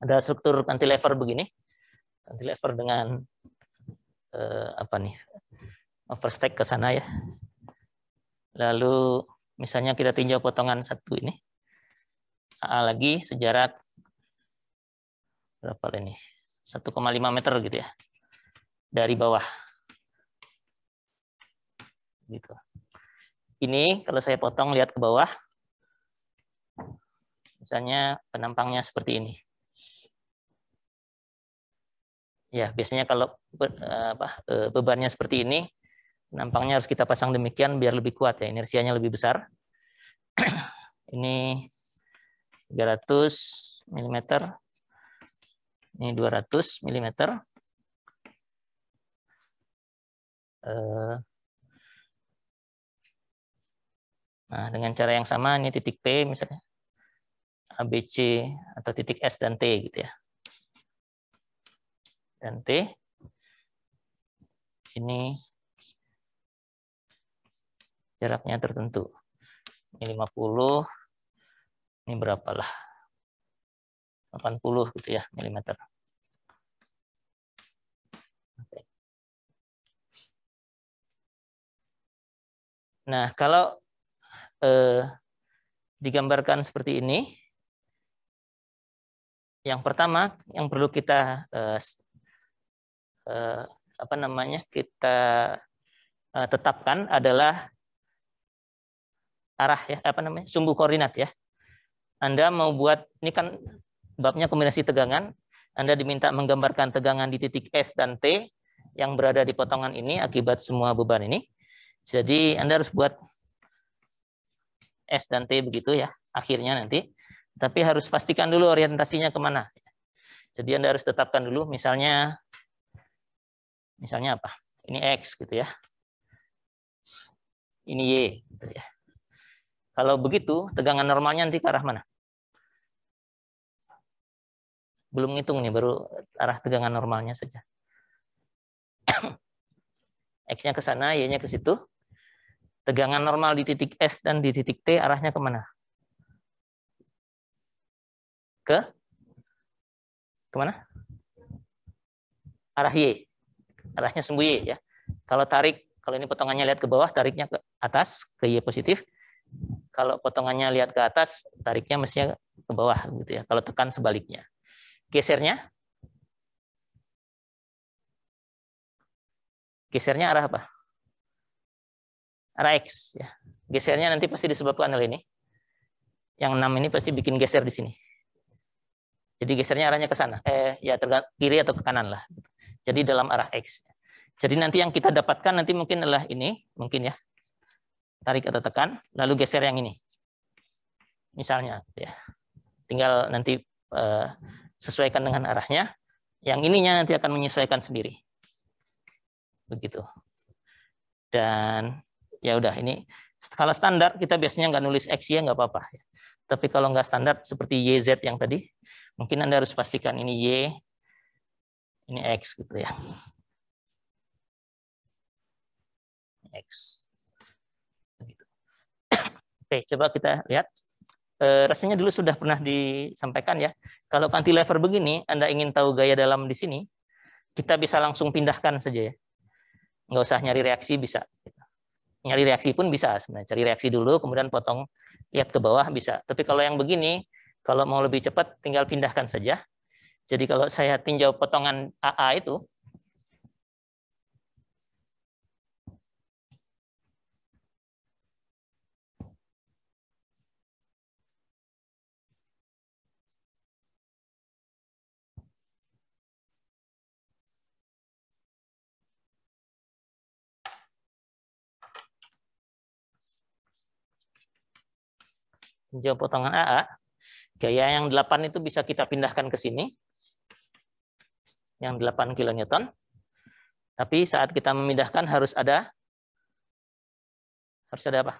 ada struktur cantilever begini cantilever dengan eh, apa nih overstack ke sana ya lalu misalnya kita tinjau potongan satu ini AA lagi sejarak berapa ini 1,5 meter gitu ya dari bawah gitu ini kalau saya potong lihat ke bawah misalnya penampangnya seperti ini Ya, biasanya kalau eh, apa, eh, bebannya seperti ini, nampaknya harus kita pasang demikian biar lebih kuat ya, inersianya lebih besar. ini 300 mm, ini 200 mm. Eh, nah, dengan cara yang sama ini titik P misalnya, ABC atau titik S dan T gitu ya. Dan t ini jaraknya tertentu ini 50 ini berapa lah? 80 gitu ya milimeter Nah, kalau eh, digambarkan seperti ini, yang pertama yang perlu kita eh, eh, apa namanya kita eh, tetapkan adalah arah ya apa namanya sumbu koordinat ya. Anda mau buat ini kan babnya kombinasi tegangan. Anda diminta menggambarkan tegangan di titik S dan T yang berada di potongan ini akibat semua beban ini. Jadi Anda harus buat S dan T begitu ya akhirnya nanti. Tapi harus pastikan dulu orientasinya kemana. Jadi Anda harus tetapkan dulu misalnya Misalnya apa? Ini X gitu ya. Ini Y gitu ya. Kalau begitu, tegangan normalnya nanti ke arah mana? Belum ngitung nih, baru arah tegangan normalnya saja. X-nya ke sana, Y-nya ke situ. Tegangan normal di titik S dan di titik T arahnya kemana? Ke? Kemana? Arah Y arahnya sembunyi ya. Kalau tarik, kalau ini potongannya lihat ke bawah, tariknya ke atas ke Y positif. Kalau potongannya lihat ke atas, tariknya mestinya ke bawah gitu ya. Kalau tekan sebaliknya. Gesernya Gesernya arah apa? Arah X ya. Gesernya nanti pasti disebabkan oleh ini. Yang 6 ini pasti bikin geser di sini. Jadi gesernya arahnya ke sana. Eh, ya kiri atau ke kanan lah. Jadi dalam arah X. Jadi nanti yang kita dapatkan nanti mungkin adalah ini, mungkin ya. Tarik atau tekan, lalu geser yang ini. Misalnya, ya. Tinggal nanti eh, sesuaikan dengan arahnya. Yang ininya nanti akan menyesuaikan sendiri. Begitu. Dan ya udah ini skala standar kita biasanya nggak nulis X ya nggak apa-apa. Tapi kalau nggak standar seperti YZ yang tadi, mungkin Anda harus pastikan ini Y, ini X gitu ya. X. Oke, coba kita lihat. E, rasanya dulu sudah pernah disampaikan ya. Kalau cantilever begini, Anda ingin tahu gaya dalam di sini, kita bisa langsung pindahkan saja ya. Nggak usah nyari reaksi, bisa nyari oh. reaksi pun bisa sebenarnya. Cari reaksi dulu, kemudian potong lihat ke bawah bisa. Tapi kalau yang begini, kalau mau lebih cepat, tinggal pindahkan saja. Jadi kalau saya tinjau potongan AA itu, jauh potongan AA, gaya yang 8 itu bisa kita pindahkan ke sini, yang 8 kN. Tapi saat kita memindahkan harus ada harus ada apa?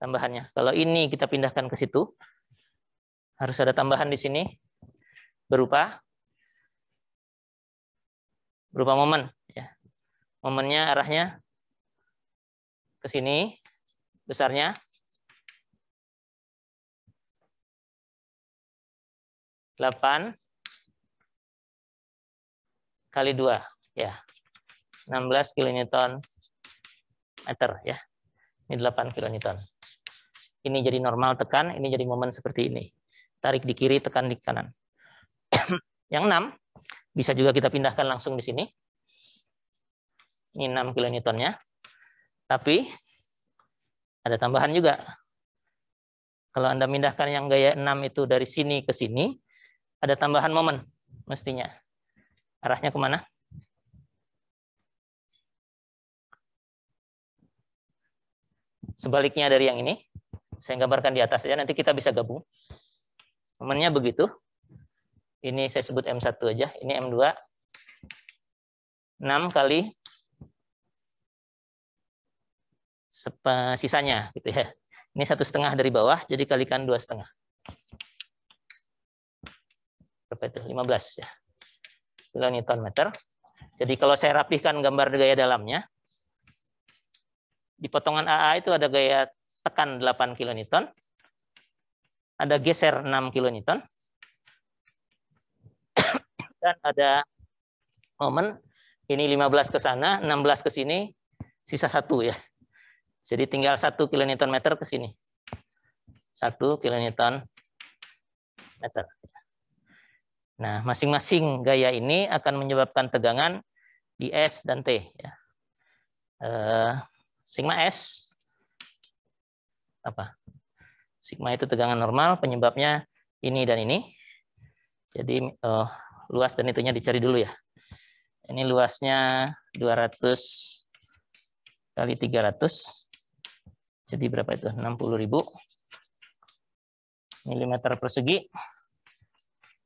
Tambahannya. Kalau ini kita pindahkan ke situ, harus ada tambahan di sini berupa berupa momen. Ya. Momennya arahnya ke sini, besarnya 8 kali 2 ya. 16 kN meter ya. Ini 8 kN. Ini jadi normal tekan, ini jadi momen seperti ini. Tarik di kiri, tekan di kanan. Yang 6 bisa juga kita pindahkan langsung di sini. Ini 6 -nya. Tapi ada tambahan juga. Kalau Anda pindahkan yang gaya 6 itu dari sini ke sini, ada tambahan momen mestinya. Arahnya kemana? Sebaliknya dari yang ini, saya gambarkan di atas ya, nanti kita bisa gabung. Momennya begitu. Ini saya sebut M1 aja, ini M2. 6 kali sisanya gitu ya. Ini satu setengah dari bawah, jadi kalikan dua setengah berapa itu 15 ya kilo Newton meter. Jadi kalau saya rapihkan gambar gaya dalamnya, di potongan AA itu ada gaya tekan 8 kN, ada geser 6 kN, dan ada momen ini 15 ke sana, 16 ke sini, sisa satu ya. Jadi tinggal 1 kN meter ke sini. 1 kN meter. Nah, masing-masing gaya ini akan menyebabkan tegangan di S dan T. Ya. Eh, sigma S, apa? Sigma itu tegangan normal, penyebabnya ini dan ini. Jadi eh, luas dan itunya dicari dulu ya. Ini luasnya 200 kali 300. Jadi berapa itu? 60.000 mm persegi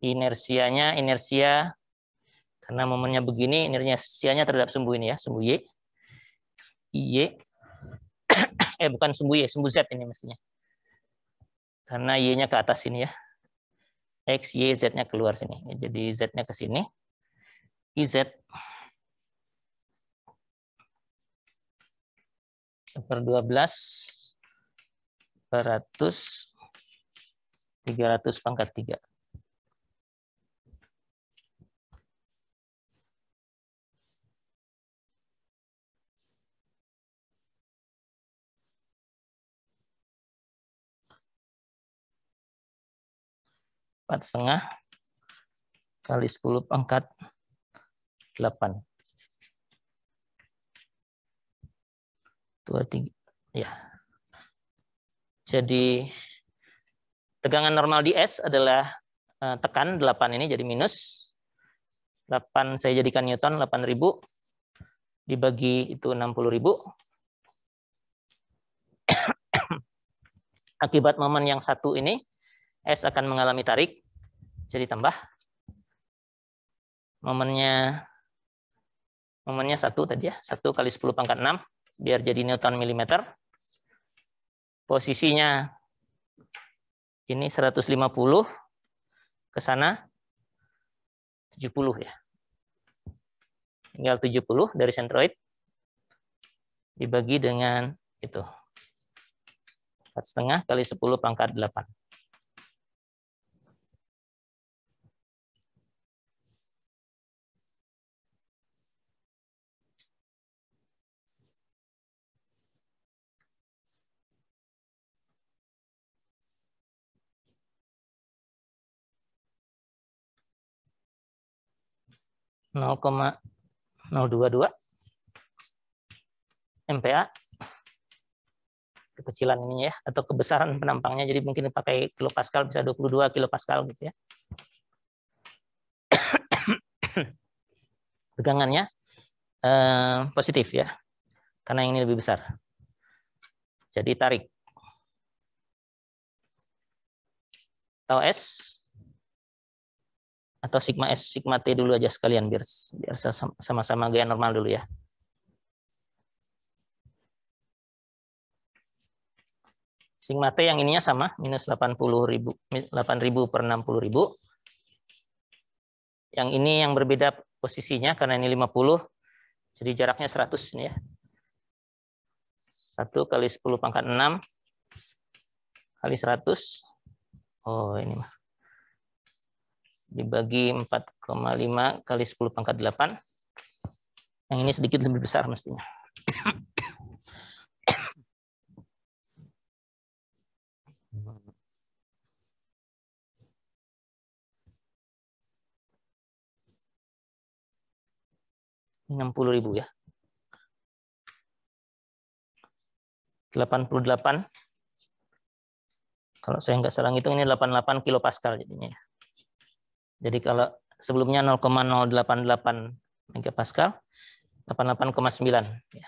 inersianya inersia karena momennya begini inersianya terhadap sumbu ini ya sumbu y y eh bukan sumbu y sumbu z ini mestinya karena y-nya ke atas ini ya x y z-nya keluar sini jadi z-nya ke sini iz per 12 100 300 pangkat 3 empat setengah kali 10 pangkat 8. Dua, tiga, ya. Jadi tegangan normal di S adalah eh, tekan 8 ini jadi minus. 8 saya jadikan Newton 8000 dibagi itu 60000. Akibat momen yang satu ini S akan mengalami tarik. Jadi tambah. Momennya momennya satu tadi ya. satu kali 10 pangkat 6. Biar jadi Newton milimeter. Posisinya ini 150. Ke sana 70 ya. Tinggal 70 dari sentroid. Dibagi dengan itu. 4,5 kali 10 pangkat 8. 0,022 MPa kekecilan ini ya atau kebesaran penampangnya jadi mungkin pakai kilopascal bisa 22 kilopascal gitu ya tegangannya eh, positif ya karena yang ini lebih besar jadi tarik tau S atau sigma S, sigma T dulu aja sekalian biar biar sama-sama gaya normal dulu ya. Sigma T yang ininya sama, minus 80 ribu, 8 ribu per 60 ribu. Yang ini yang berbeda posisinya karena ini 50, jadi jaraknya 100 ini ya. 1 kali 10 pangkat 6 kali 100. Oh, ini mah dibagi 4,5 kali 10 pangkat 8. Yang ini sedikit lebih besar mestinya. enam puluh ribu ya delapan puluh delapan kalau saya nggak salah hitung ini 88 kilopascal jadinya ya. Jadi kalau sebelumnya 0,088 megapascal, 88,9 ya.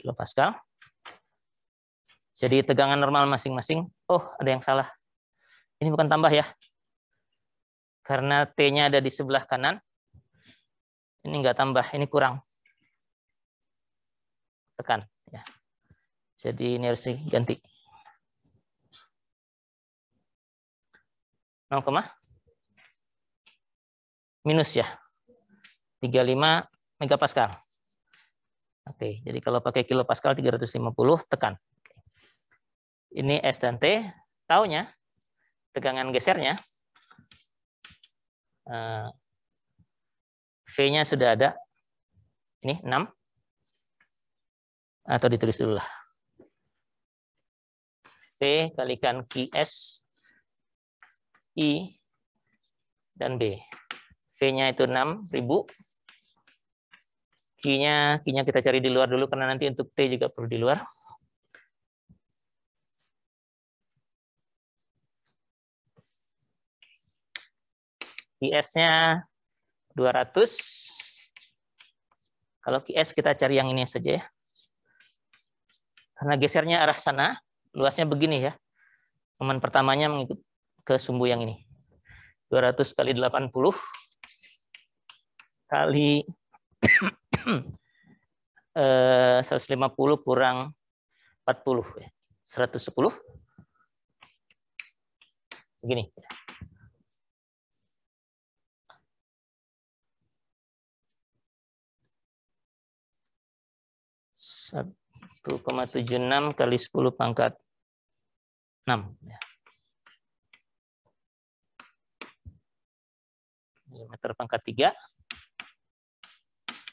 kilopascal. Jadi tegangan normal masing-masing. Oh, ada yang salah. Ini bukan tambah ya. Karena T-nya ada di sebelah kanan. Ini enggak tambah, ini kurang. Tekan. Ya. Jadi ini harus diganti. 0, minus ya. 35 megapascal. Oke, jadi kalau pakai kilopascal 350 tekan. Ini S dan T, taunya tegangan gesernya eh, V-nya sudah ada. Ini 6 atau ditulis dulu lah. P kalikan QS I dan B. V-nya itu 6000. Q-nya, Q-nya kita cari di luar dulu karena nanti untuk T juga perlu di luar. s nya 200. Kalau QS kita cari yang ini saja ya. Karena gesernya arah sana, luasnya begini ya. Momen pertamanya mengikut ke sumbu yang ini. 200 kali 80 kali eh, 150 kurang 40 110 ya. segini satu koma tujuh enam kali sepuluh pangkat enam ya. meter pangkat tiga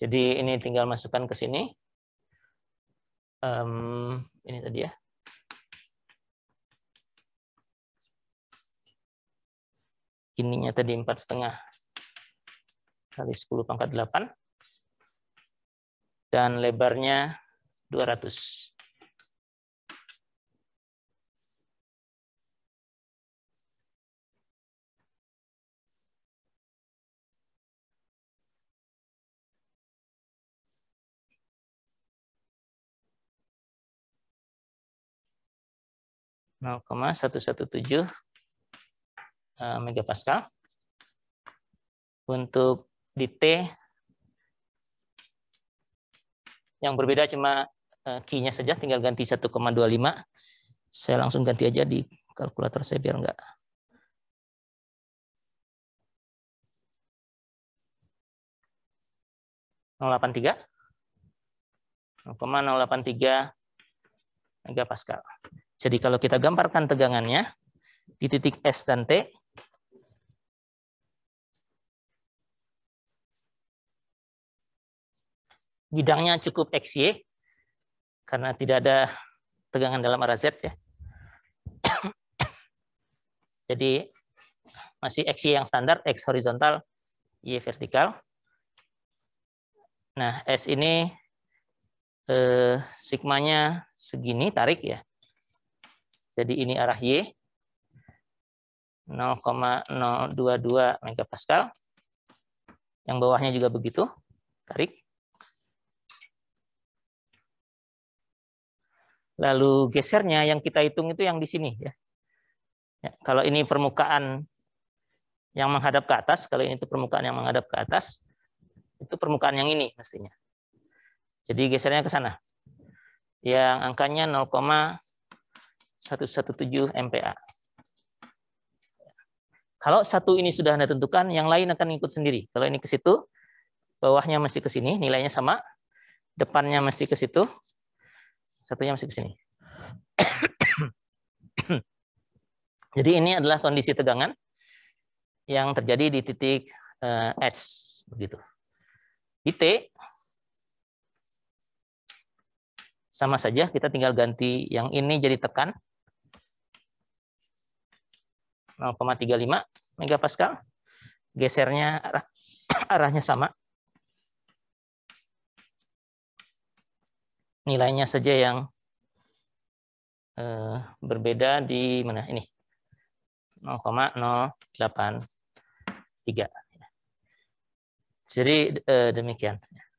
Jadi ini tinggal masukkan ke sini. Um, ini tadi ya. Ininya tadi empat setengah kali sepuluh pangkat delapan dan lebarnya dua ratus. 0,117 eh, megapascal. Untuk di T yang berbeda cuma eh, key-nya saja, tinggal ganti 1,25. Saya langsung ganti aja di kalkulator saya biar enggak delapan tiga mega megapascal. Jadi kalau kita gambarkan tegangannya di titik S dan T, bidangnya cukup XY karena tidak ada tegangan dalam arah Z ya. Jadi masih XY yang standar, X horizontal, Y vertikal. Nah, S ini eh, sigmanya segini tarik ya. Jadi ini arah Y. 0,022 megapascal. Yang bawahnya juga begitu. Tarik. Lalu gesernya yang kita hitung itu yang di sini ya. ya kalau ini permukaan yang menghadap ke atas, kalau ini itu permukaan yang menghadap ke atas, itu permukaan yang ini mestinya. Jadi gesernya ke sana. Yang angkanya 0, 117 MPa. Kalau satu ini sudah Anda tentukan, yang lain akan ikut sendiri. Kalau ini ke situ, bawahnya masih ke sini, nilainya sama. Depannya masih ke situ, satunya masih ke sini. Jadi ini adalah kondisi tegangan yang terjadi di titik eh, S. begitu. Di T, sama saja kita tinggal ganti yang ini jadi tekan, 0,35 megapascal. Gesernya arah, arahnya sama. Nilainya saja yang eh, berbeda di mana ini 0,083. Jadi eh, demikian.